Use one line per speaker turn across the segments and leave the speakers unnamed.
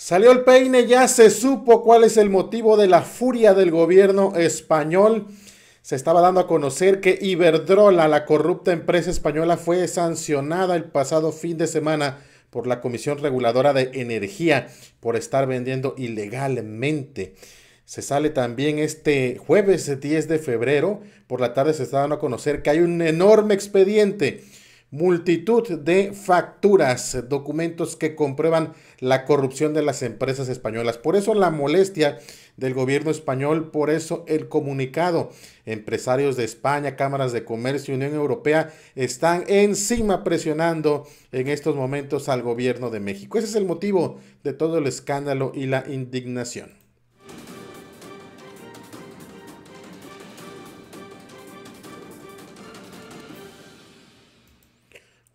Salió el peine, ya se supo cuál es el motivo de la furia del gobierno español. Se estaba dando a conocer que Iberdrola, la corrupta empresa española, fue sancionada el pasado fin de semana por la Comisión Reguladora de Energía por estar vendiendo ilegalmente. Se sale también este jueves 10 de febrero, por la tarde se está dando a conocer que hay un enorme expediente multitud de facturas, documentos que comprueban la corrupción de las empresas españolas. Por eso la molestia del gobierno español, por eso el comunicado. Empresarios de España, cámaras de comercio, Unión Europea están encima presionando en estos momentos al gobierno de México. Ese es el motivo de todo el escándalo y la indignación.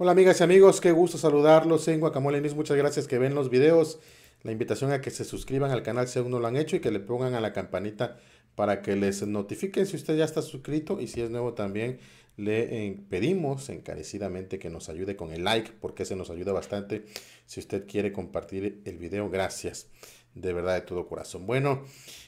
Hola amigas y amigos, qué gusto saludarlos en Guacamole News. Muchas gracias que ven los videos. La invitación a que se suscriban al canal si aún no lo han hecho y que le pongan a la campanita para que les notifiquen si usted ya está suscrito y si es nuevo también le eh, pedimos encarecidamente que nos ayude con el like porque se nos ayuda bastante si usted quiere compartir el video. Gracias de verdad de todo corazón. Bueno,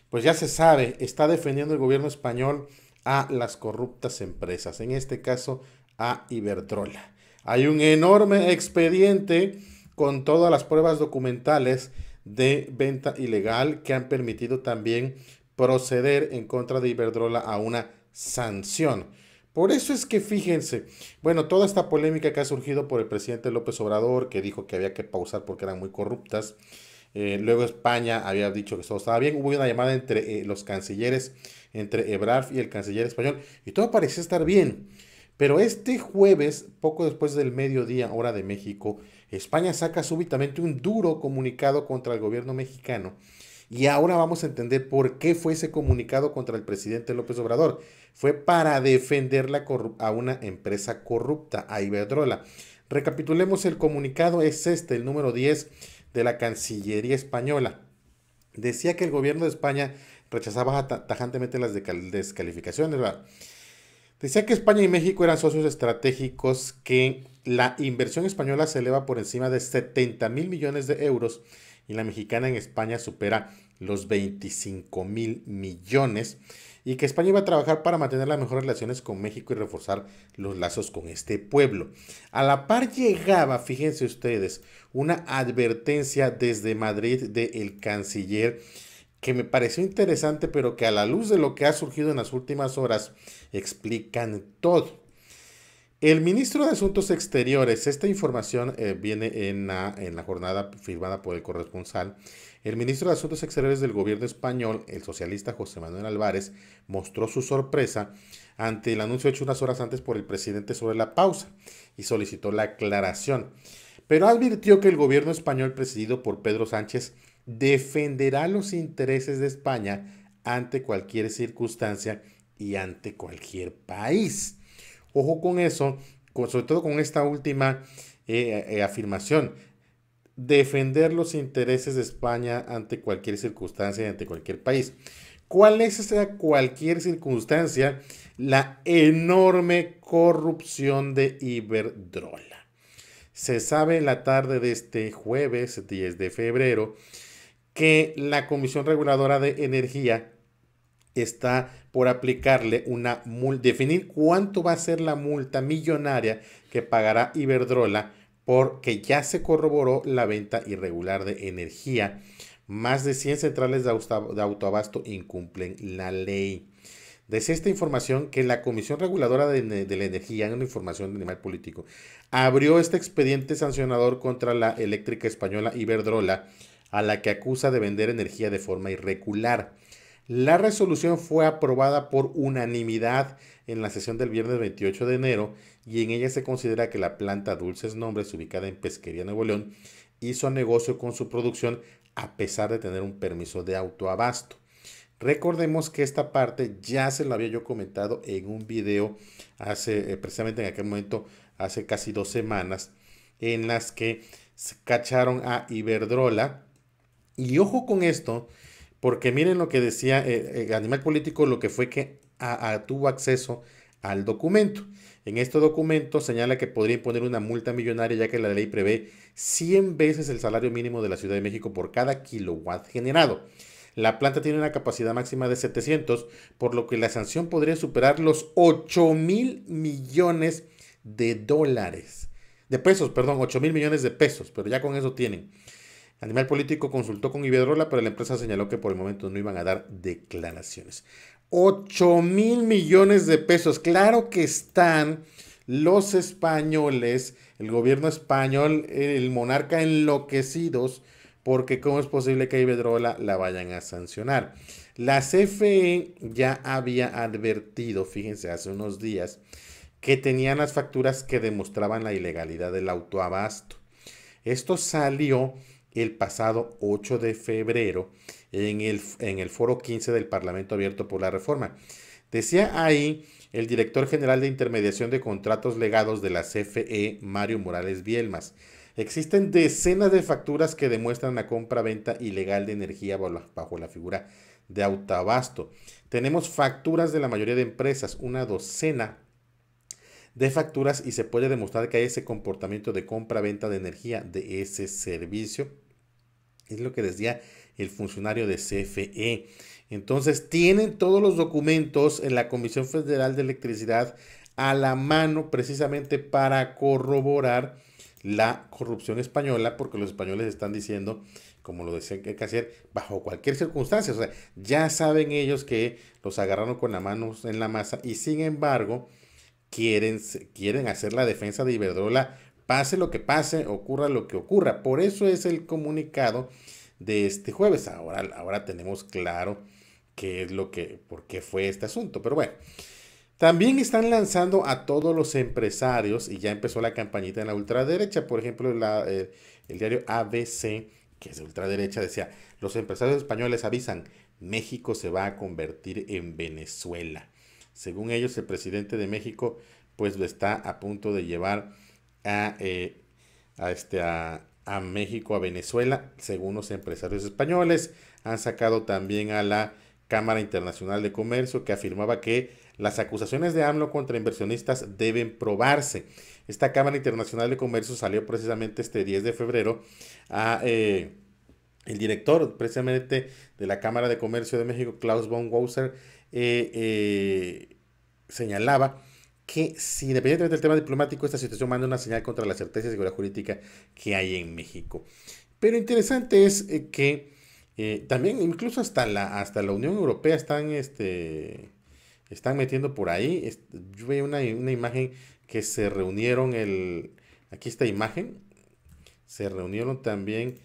pues ya se sabe, está defendiendo el gobierno español a las corruptas empresas, en este caso a Iberdrola. Hay un enorme expediente con todas las pruebas documentales de venta ilegal que han permitido también proceder en contra de Iberdrola a una sanción. Por eso es que fíjense, bueno, toda esta polémica que ha surgido por el presidente López Obrador, que dijo que había que pausar porque eran muy corruptas, eh, luego España había dicho que todo estaba bien. Hubo una llamada entre eh, los cancilleres, entre Ebraf y el canciller español, y todo parecía estar bien. Pero este jueves, poco después del mediodía, hora de México, España saca súbitamente un duro comunicado contra el gobierno mexicano. Y ahora vamos a entender por qué fue ese comunicado contra el presidente López Obrador. Fue para defender a una empresa corrupta, a Iberdrola. Recapitulemos el comunicado, es este, el número 10 de la Cancillería Española. Decía que el gobierno de España rechazaba tajantemente las descalificaciones, ¿verdad? Decía que España y México eran socios estratégicos, que la inversión española se eleva por encima de 70 mil millones de euros y la mexicana en España supera los 25 mil millones y que España iba a trabajar para mantener las mejores relaciones con México y reforzar los lazos con este pueblo. A la par llegaba, fíjense ustedes, una advertencia desde Madrid del canciller que me pareció interesante, pero que a la luz de lo que ha surgido en las últimas horas explican todo. El ministro de Asuntos Exteriores, esta información eh, viene en en la jornada firmada por el corresponsal, el ministro de Asuntos Exteriores del gobierno español, el socialista José Manuel Álvarez, mostró su sorpresa ante el anuncio hecho unas horas antes por el presidente sobre la pausa y solicitó la aclaración pero advirtió que el gobierno español presidido por Pedro Sánchez defenderá los intereses de España ante cualquier circunstancia y ante cualquier país. Ojo con eso, sobre todo con esta última eh, eh, afirmación. Defender los intereses de España ante cualquier circunstancia y ante cualquier país. ¿Cuál es esa cualquier circunstancia? La enorme corrupción de Iberdrola. Se sabe en la tarde de este jueves 10 de febrero que la Comisión Reguladora de Energía está por aplicarle una multa, definir cuánto va a ser la multa millonaria que pagará Iberdrola porque ya se corroboró la venta irregular de energía. Más de 100 centrales de autoabasto incumplen la ley esta información que la Comisión Reguladora de, la Energía, en la información de animal político, abrió este expediente sancionador contra la eléctrica española Iberdrola, a la que acusa de vender energía de forma irregular. La resolución fue aprobada por unanimidad en la sesión del viernes 28 de enero y en ella se considera que la planta Dulces Nombres, ubicada en Pesquería Nuevo León, hizo negocio con su producción a pesar de tener un permiso de autoabasto. Recordemos que esta parte ya se la había yo comentado en un video hace, eh, precisamente en aquel momento, hace casi dos semanas, en las que cacharon a Iberdrola. Y ojo con esto, porque miren lo que decía eh, eh, el Animal Político, lo que fue que tuvo acceso al documento. En este documento señala que podría imponer una multa millonaria ya que la ley prevé 100 veces el salario mínimo de la Ciudad de México por cada kilowatt generado. La planta tiene una capacidad máxima de 700, por lo que la sanción podría superar los 8 mil millones de dólares. De pesos, perdón, 8 mil millones de pesos, pero ya con eso tienen. Animal Político consultó con Iberdrola, pero la empresa señaló que por el momento no iban a dar declaraciones. 8 mil millones de pesos. Claro que están los españoles, el gobierno español, el monarca enloquecidos porque cómo es posible que a Iberdrola la vayan a sancionar. La CFE ya había advertido, fíjense, hace unos días, que tenían las facturas que demostraban la ilegalidad del autoabasto. Esto salió el pasado 8 de febrero en el, en el foro 15 del Parlamento Abierto por la Reforma. Decía ahí el director general de intermediación de contratos legados de la CFE, Mario Morales Bielmas. Existen decenas de facturas que demuestran la compra-venta ilegal de energía bajo la, figura de autabasto Tenemos facturas de la mayoría de empresas, una docena de facturas y se puede demostrar que hay ese comportamiento de compra-venta de energía de ese servicio. Es lo que decía el funcionario de CFE. Entonces, tienen todos los documentos en la Comisión Federal de Electricidad a la mano precisamente para corroborar la corrupción española, porque los españoles están diciendo, como lo decía Casier, bajo cualquier circunstancia. O sea, ya saben ellos que los agarraron con la manos en la masa y sin embargo quieren, quieren hacer la defensa de Iberdrola, pase lo que pase, ocurra lo que ocurra. Por eso es el comunicado de este jueves. Ahora, ahora tenemos claro qué es lo que, por qué fue este asunto. Pero bueno. También están lanzando a todos los empresarios y ya empezó la campañita en la ultraderecha. Por ejemplo, el diario ABC, que es de ultraderecha, decía, los empresarios españoles avisan, México se va a convertir en Venezuela. Según ellos, el presidente de México pues lo está a punto de llevar a, eh, a este, a México, a Venezuela, según los empresarios españoles. Han sacado también a la Cámara Internacional de Comercio, que afirmaba que las acusaciones de AMLO contra inversionistas deben probarse. Esta Cámara Internacional de Comercio salió precisamente este 10 de febrero a... Eh, el director precisamente de la Cámara de Comercio de México, Klaus von Wauser, eh, eh, señalaba que si independientemente del tema diplomático, esta situación manda una señal contra la certeza y seguridad jurídica que hay en México. Pero interesante es que eh, también incluso hasta la, hasta la Unión Europea están, este, están metiendo por ahí. Yo veo una, imagen que se reunieron el... Aquí esta imagen. Se reunieron también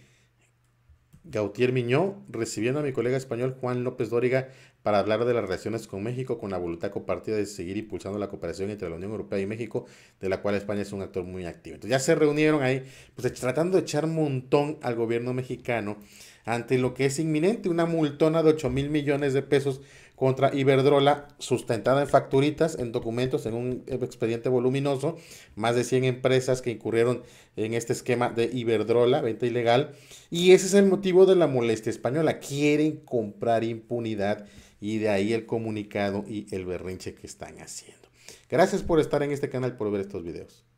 Gautier Miñó, recibiendo a mi colega español Juan López Dóriga para hablar de las relaciones con México con la voluntad compartida de seguir impulsando la cooperación entre la Unión Europea y México, de la cual España es un actor muy activo. Entonces ya se reunieron ahí, pues eh, tratando de echar montón al gobierno mexicano ante lo que es inminente, una multona de 8 mil millones de pesos contra Iberdrola, sustentada en facturitas, en documentos, en un expediente voluminoso, más de 100 empresas que incurrieron en este esquema de Iberdrola, venta ilegal, y ese es el motivo de la molestia española, quieren comprar impunidad y de ahí el comunicado y el berrinche que están haciendo. Gracias por estar en este canal, por ver estos videos.